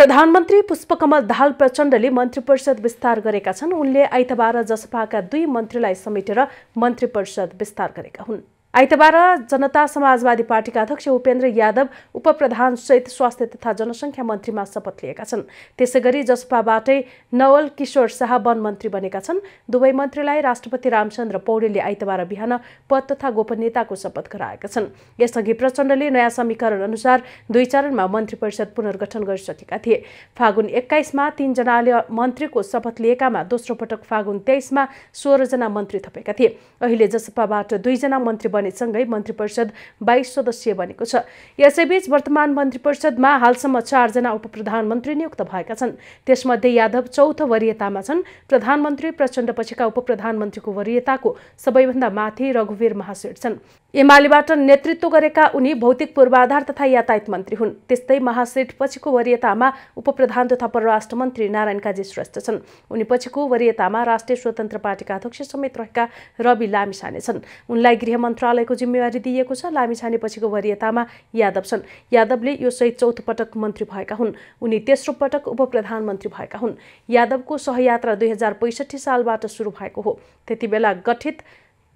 प्रधानमन्त्री पुष्पकमल दाहाल प्रचण्डले मन्त्री परिषद विस्तार गरेका छन् उनले आइतबार जसपाका दुई मन्त्रीलाई समेटेर मन्त्री परिषद विस्तार गरेका हुन् आइतबार जनता समाजवादी पार्टीका अध्यक्ष उपेन्द्र यादव उपप्रधानसहित स्वास्थ्य तथा जनसङ्ख्या मन्त्रीमा शपथ लिएका छन् त्यसै गरी जसपाबाटै नवल किशोर शाह वन मन्त्री बनेका छन् दुवै मन्त्रीलाई राष्ट्रपति रामचन्द्र पौडेलले आइतबार बिहान पद तथा गोपनीयताको शपथ गराएका छन् यसअघि प्रचण्डले नयाँ समीकरण अनुसार दुई चरणमा मन्त्री परिषद पुनर्गठन गरिसकेका थिए फागुन एक्काइसमा तीनजनाले मन्त्रीको शपथ लिएकामा दोस्रो पटक फागुन तेइसमा सोह्रजना मन्त्री थपेका थिए अहिले जसपाबाट दुईजना मन्त्री बनेसँगै मन्त्री परिषद बाइस सदस्यीय बनेको छ यसैबीच वर्तमान मन्त्री परिषदमा हालसम्म चारजना उप प्रधानमन्त्री नियुक्त भएका छन् त्यसमध्ये यादव चौथो वरियतामा छन् प्रधानमन्त्री प्रचण्ड पछिका उप प्रधानमन्त्रीको वरियताको सबैभन्दा माथि रघुवीर महासेठ छन् एमालेबाट नेतृत्व गरेका उनी भौतिक पूर्वाधार तथा यातायात मन्त्री हुन् त्यस्तै महासेठ पछिको वरियतामा उपप्रधान तथा परराष्ट्र मन्त्री नारायण काजी श्रेष्ठ छन् उनी पछिको वरियतामा राष्ट्रिय स्वतन्त्र पार्टीका अध्यक्ष समेत रहेका रवि लामिछाने छन् उनलाई गृह मन्त्रालयको जिम्मेवारी दिइएको छ लामिछाने पछिको वरियतामा यादव छन् यादवले यो सहित चौथो पटक मन्त्री भएका हुन् उनी तेस्रो पटक उपप्रधानमन्त्री भएका हुन् यादवको सहयात्रा दुई हजार पैँसठी सालबाट सुरु भएको हो त्यति बेला गठित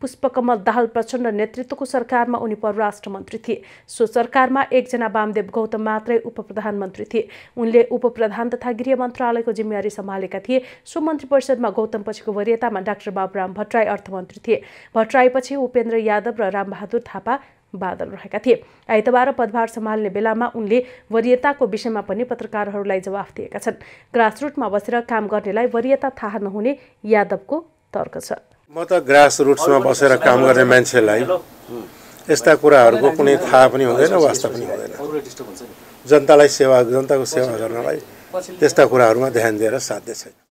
पुष्पकमल दाहाल प्रचण्ड नेतृत्वको सरकारमा उनी परराष्ट्र मन्त्री थिए सो सरकारमा एकजना वामदेव गौतम मात्रै उप प्रधानमन्त्री थिए उनले उप प्रधान तथा गृह मन्त्रालयको जिम्मेवारी सम्हालेका थिए सो मन्त्री परिषदमा गौतम पछिको वरियतामा डाक्टर बाबुराम भट्टराई अर्थमन्त्री थिए भट्टराईपछि उपेन्द्र यादव र रामबहादुर थापा बादल रहेका थिए आइतबार पदभार सम्हाल्ने बेलामा उनले वरियताको विषयमा पनि पत्रकारहरूलाई जवाफ दिएका छन् ग्रासरुटमा बसेर काम गर्नेलाई वरियता थाहा नहुने यादवको तर्क छ म त ग्रास रुट्समा बसेर काम गर्ने मान्छेलाई यस्ता कुराहरूको कुनै थाहा पनि हुँदैन वास्ता पनि हुँदैन जनतालाई सेवा जनताको सेवा गर्नलाई त्यस्ता कुराहरूमा ध्यान दिएर साध्य छैन